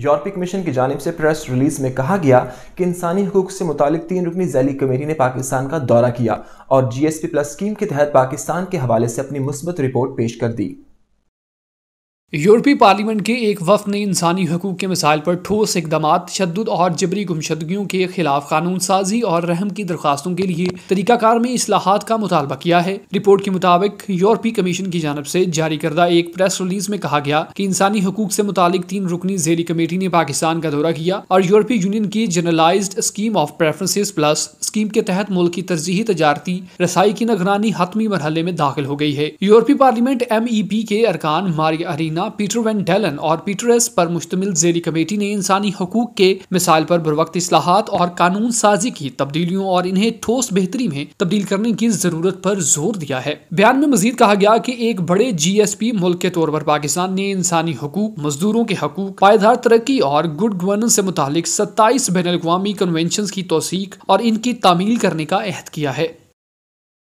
यूरोपी commission की जानब से प्रेस रिलीज में कहा गया कि इंसानी हकूक से मुतल तीन रुकनी जैली कमेटी ने पाकिस्तान का दौरा किया और G S P plus scheme के तहत पाकिस्तान के हवाले से अपनी मुस्बत रिपोर्ट पेश कर दी यूरोपीय पार्लियामेंट के एक वफ ने इंसानी हकूक़ के मिसाइल पर ठोस इकदाम तशद और जबरी गुमशदगियों के खिलाफ कानून साजी और रहम की दरख्वास्तों के लिए तरीकाकार में असलाहत का मुतालबा किया है रिपोर्ट के मुताबिक यूरोपीय कमीशन की जानब से जारी करदा एक प्रेस रिलीज में कहा गया कि इंसानी हकूक से मुतालिक तीन रुकनी जेरी कमेटी ने पाकिस्तान का दौरा किया और यूरोपीय यूनियन की generalise scheme of preferences plus scheme के तहत मुल्क की तरजीही तजारती रसाई की निगरानी हतमी मरहले में दाखिल हो गई है यूरोपीय पार्लियामेंट एम ई पी के अरकान मारिया अरीना काबीना पीटर वैन डेलन और पीटर एस पर मुश्तमिल जेरी कमेटी ने इंसानी हकूक के मिसाइल पर बरवक्त असलाहत और कानून साजी की तब्दीलियों और इन्हें ठोस बेहतरी में तब्दील करने की जरूरत पर जोर दिया है बयान में मजीद कहा गया कि एक बड़े जी एस पी मुल्क के तौर पर पाकिस्तान ने इंसानी हकूक मजदूरों के हकूक पायदार तरक्की और गुड गवर्नेंस से मुतल सत्ताईस बैन अवी कन्वेंशन की तोसीक और इनकी तामील करने का अहद किया है